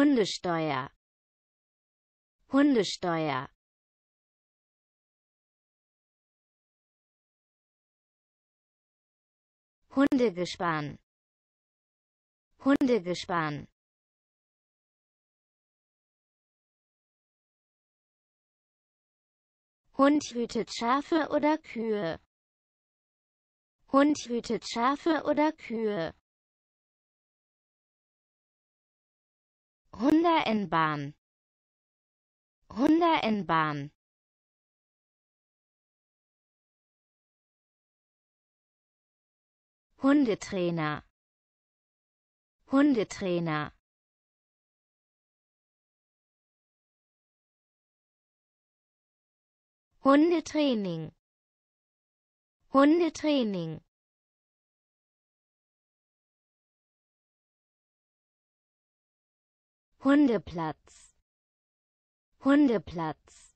Hundesteuer Hundesteuer Hundegespann Hundegespann Hund hütet Schafe oder Kühe Hund hütet Schafe oder Kühe Hunder in Bahn. Hunder in Bahn. Hundetrainer. Hundetrainer. Hundetraining. Hundetraining. Hundeplatz Hundeplatz